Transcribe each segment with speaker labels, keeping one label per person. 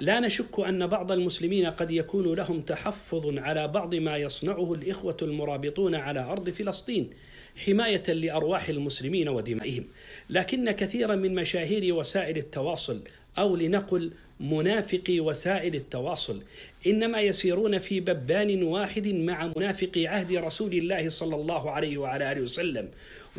Speaker 1: لا نشك ان بعض المسلمين قد يكون لهم تحفظ على بعض ما يصنعه الاخوه المرابطون على ارض فلسطين حمايه لارواح المسلمين ودمائهم، لكن كثيرا من مشاهير وسائل التواصل او لنقل منافقي وسائل التواصل انما يسيرون في ببان واحد مع منافقي عهد رسول الله صلى الله عليه وعلى اله وسلم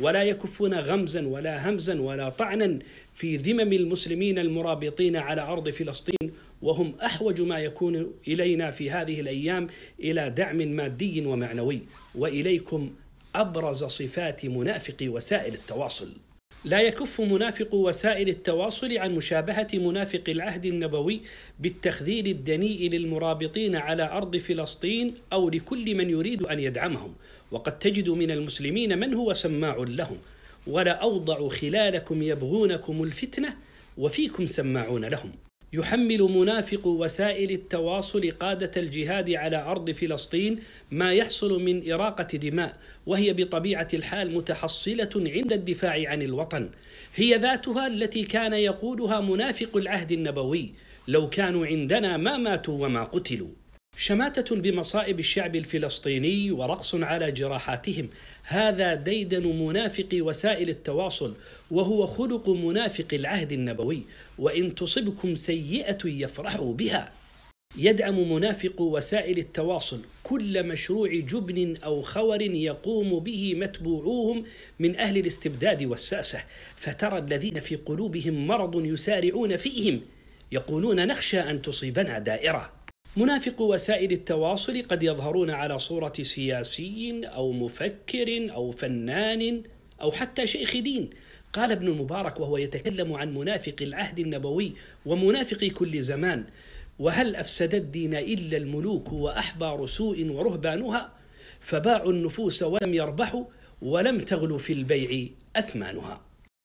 Speaker 1: ولا يكفون غمزا ولا همزا ولا طعنا في ذمم المسلمين المرابطين على ارض فلسطين وهم احوج ما يكون الينا في هذه الايام الى دعم مادي ومعنوي واليكم ابرز صفات منافق وسائل التواصل لا يكف منافق وسائل التواصل عن مشابهه منافق العهد النبوي بالتخذيل الدنيء للمرابطين على ارض فلسطين او لكل من يريد ان يدعمهم وقد تجد من المسلمين من هو سماع لهم ولا اوضع خلالكم يبغونكم الفتنه وفيكم سماعون لهم يحمل منافق وسائل التواصل قادة الجهاد على أرض فلسطين ما يحصل من إراقة دماء وهي بطبيعة الحال متحصلة عند الدفاع عن الوطن هي ذاتها التي كان يقودها منافق العهد النبوي لو كانوا عندنا ما ماتوا وما قتلوا شماتة بمصائب الشعب الفلسطيني ورقص على جراحاتهم هذا ديدن منافق وسائل التواصل وهو خلق منافق العهد النبوي وإن تصبكم سيئة يفرحوا بها يدعم منافق وسائل التواصل كل مشروع جبن او خور يقوم به متبوعوهم من اهل الاستبداد والساسه فترى الذين في قلوبهم مرض يسارعون فيهم يقولون نخشى ان تصيبنا دائره منافق وسائل التواصل قد يظهرون على صورة سياسي أو مفكر أو فنان أو حتى شيخ دين قال ابن المبارك وهو يتكلم عن منافق العهد النبوي ومنافق كل زمان وهل أفسد الدين إلا الملوك وأحبار سوء ورهبانها فباعوا النفوس ولم يربحوا ولم تغل في البيع أثمانها